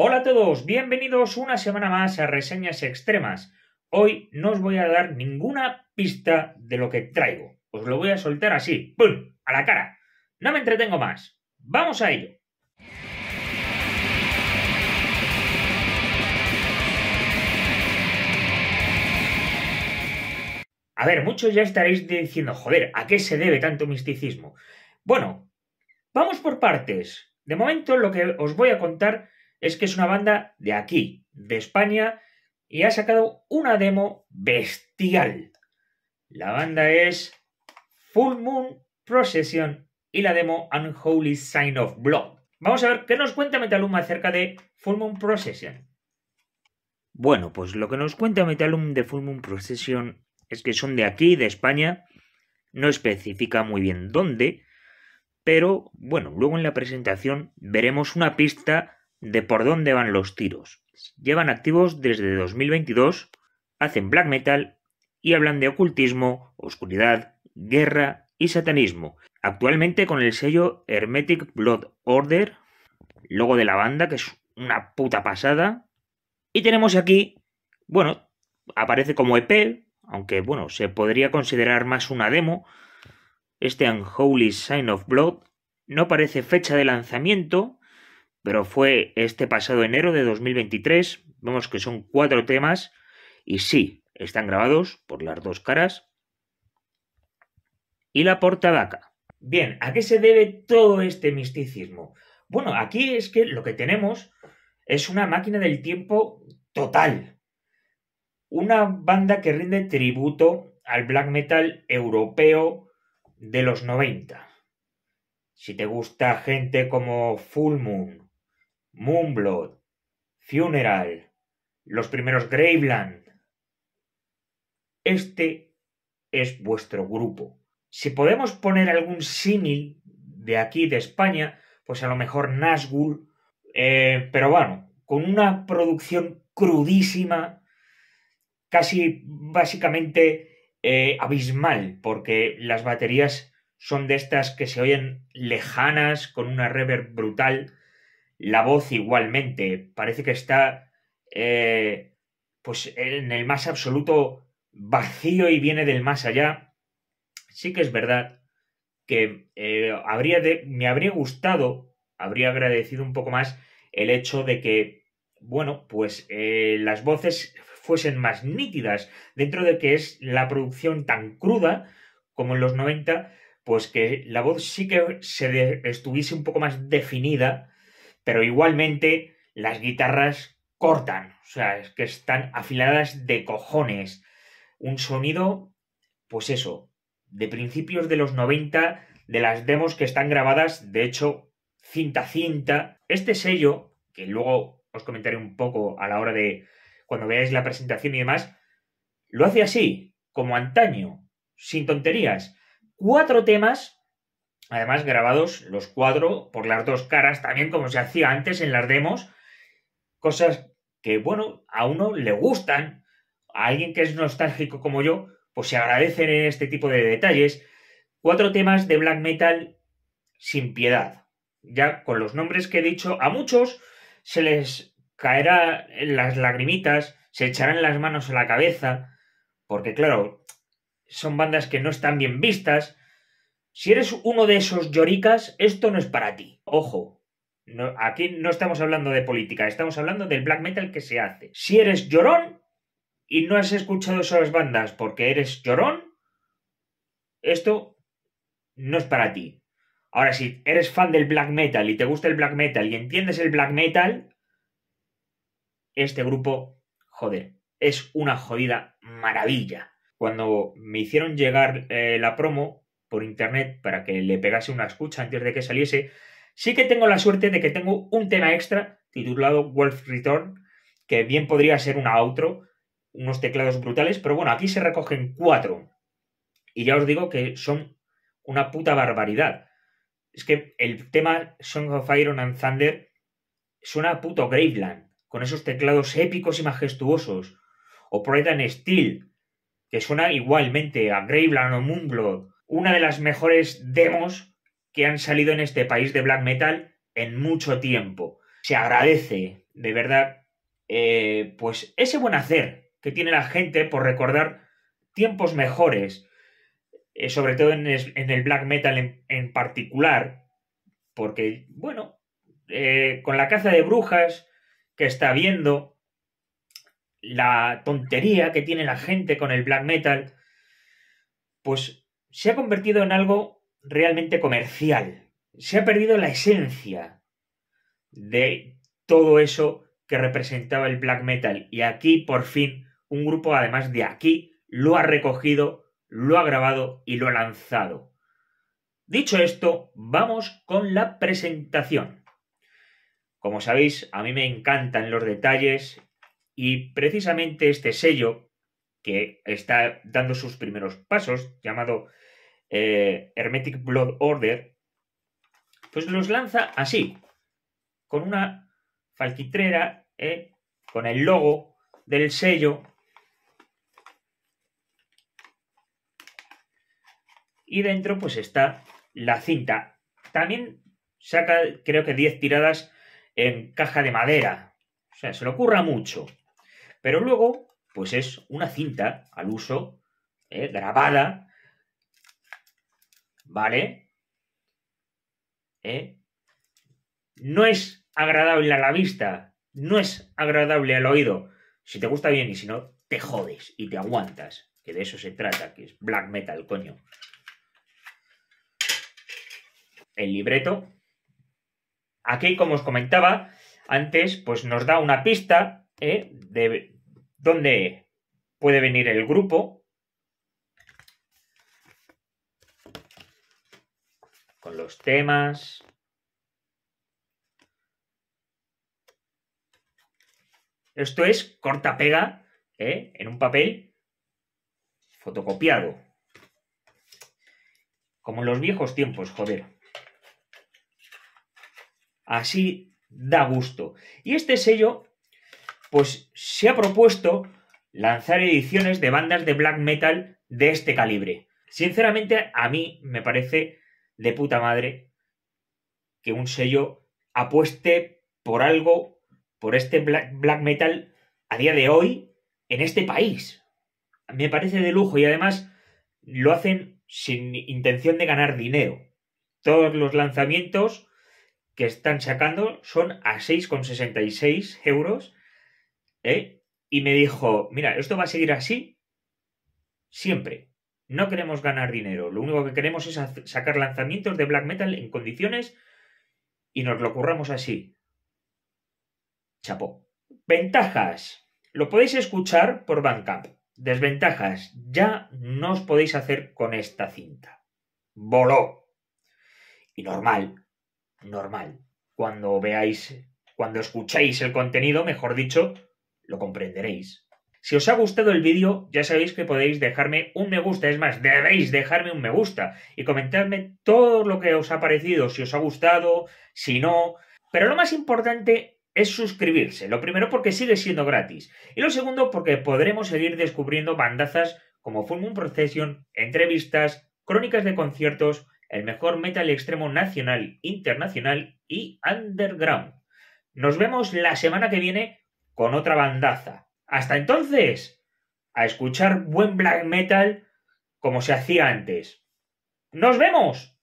Hola a todos, bienvenidos una semana más a Reseñas Extremas. Hoy no os voy a dar ninguna pista de lo que traigo. Os lo voy a soltar así, ¡pum!, a la cara. No me entretengo más. ¡Vamos a ello! A ver, muchos ya estaréis diciendo, joder, ¿a qué se debe tanto misticismo? Bueno, vamos por partes. De momento lo que os voy a contar es que es una banda de aquí, de España, y ha sacado una demo bestial. La banda es Full Moon Procession y la demo Unholy Sign of Blood. Vamos a ver qué nos cuenta Metalum acerca de Full Moon Procession. Bueno, pues lo que nos cuenta Metalum de Full Moon Procession es que son de aquí, de España. No especifica muy bien dónde, pero bueno, luego en la presentación veremos una pista de por dónde van los tiros. Llevan activos desde 2022, hacen black metal y hablan de ocultismo, oscuridad, guerra y satanismo. Actualmente con el sello Hermetic Blood Order, logo de la banda, que es una puta pasada. Y tenemos aquí, bueno, aparece como EP, aunque bueno, se podría considerar más una demo. Este Unholy Sign of Blood no parece fecha de lanzamiento, pero fue este pasado enero de 2023. Vemos que son cuatro temas y sí, están grabados por las dos caras. Y la portadaca. Bien, ¿a qué se debe todo este misticismo? Bueno, aquí es que lo que tenemos es una máquina del tiempo total. Una banda que rinde tributo al black metal europeo de los 90. Si te gusta gente como Full Moon, Moonblood, Funeral, los primeros Graveland. Este es vuestro grupo. Si podemos poner algún símil de aquí, de España, pues a lo mejor Nazgul, eh, pero bueno, con una producción crudísima, casi básicamente eh, abismal, porque las baterías son de estas que se oyen lejanas, con una reverb brutal, la voz igualmente parece que está eh, pues en el más absoluto vacío y viene del más allá. Sí que es verdad que eh, habría me habría gustado, habría agradecido un poco más el hecho de que, bueno, pues eh, las voces fuesen más nítidas dentro de que es la producción tan cruda como en los 90, pues que la voz sí que se estuviese un poco más definida pero igualmente las guitarras cortan, o sea, es que están afiladas de cojones. Un sonido, pues eso, de principios de los 90, de las demos que están grabadas, de hecho, cinta cinta. Este sello, que luego os comentaré un poco a la hora de cuando veáis la presentación y demás, lo hace así, como antaño, sin tonterías. Cuatro temas Además, grabados los cuatro por las dos caras, también como se hacía antes en las demos, cosas que, bueno, a uno le gustan, a alguien que es nostálgico como yo, pues se agradecen en este tipo de detalles. Cuatro temas de black metal sin piedad. Ya con los nombres que he dicho, a muchos se les caerán las lagrimitas, se echarán las manos a la cabeza, porque claro, son bandas que no están bien vistas, si eres uno de esos lloricas, esto no es para ti. Ojo, aquí no estamos hablando de política, estamos hablando del black metal que se hace. Si eres llorón y no has escuchado esas bandas porque eres llorón, esto no es para ti. Ahora, si eres fan del black metal y te gusta el black metal y entiendes el black metal, este grupo, joder, es una jodida maravilla. Cuando me hicieron llegar eh, la promo, por internet para que le pegase una escucha antes de que saliese, sí que tengo la suerte de que tengo un tema extra titulado Wolf Return, que bien podría ser una outro, unos teclados brutales, pero bueno, aquí se recogen cuatro. Y ya os digo que son una puta barbaridad. Es que el tema Song of Iron and Thunder suena a puto Graveland, con esos teclados épicos y majestuosos. O Pride and Steel, que suena igualmente a Graveland o Moonblood una de las mejores demos que han salido en este país de black metal en mucho tiempo. Se agradece, de verdad, eh, pues ese buen hacer que tiene la gente por recordar tiempos mejores, eh, sobre todo en, el black metal en, particular, porque, bueno, eh, con la caza de brujas que está viendo, la tontería que tiene la gente con el black metal, pues se ha convertido en algo realmente comercial. Se ha perdido la esencia de todo eso que representaba el black metal. Y aquí, por fin, un grupo además de aquí lo ha recogido, lo ha grabado y lo ha lanzado. Dicho esto, vamos con la presentación. Como sabéis, a mí me encantan los detalles y precisamente este sello que está dando sus primeros pasos, llamado eh, Hermetic Blood Order, pues los lanza así, con una falquitrera, eh, con el logo del sello. Y dentro pues está la cinta. También saca creo que 10 tiradas en caja de madera. O sea, se le ocurra mucho. Pero luego, pues es una cinta al uso, eh, grabada ¿vale? ¿Eh? No es agradable a la vista, no es agradable al oído. Si te gusta bien y si no, te jodes y te aguantas. Que de eso se trata, que es black metal, coño. El libreto. Aquí, como os comentaba antes, pues nos da una pista ¿eh? de dónde puede venir el grupo, los temas. Esto es corta pega ¿eh? en un papel fotocopiado. Como en los viejos tiempos, joder. Así da gusto. Y este sello, pues se ha propuesto lanzar ediciones de bandas de black metal de este calibre. Sinceramente, a mí me parece de puta madre que un sello apueste por algo, por este black, metal a día de hoy en este país. Me parece de lujo y además lo hacen sin intención de ganar dinero. Todos los lanzamientos que están sacando son a 6,66 euros. ¿eh? Y me dijo, mira, esto va a seguir así siempre. No queremos ganar dinero, lo único que queremos es sacar lanzamientos de black metal en condiciones y nos lo ocurramos así. Chapó. Ventajas. Lo podéis escuchar por Bandcamp. Desventajas. Ya no os podéis hacer con esta cinta. Voló. Y normal. Normal. Cuando veáis, cuando escuchéis el contenido, mejor dicho, lo comprenderéis. Si os ha gustado el vídeo, ya sabéis que podéis dejarme un me gusta, es más, debéis dejarme un me gusta y comentarme todo lo que os ha parecido, si os ha gustado, si no. Pero lo más importante es suscribirse. Lo primero porque sigue siendo gratis. Y lo segundo porque podremos seguir descubriendo bandazas como Full Moon Procession, entrevistas, crónicas de conciertos, el mejor metal extremo nacional, internacional y underground. Nos vemos la semana que viene con otra bandaza. Hasta entonces, a escuchar buen black metal como se hacía antes. ¡Nos vemos!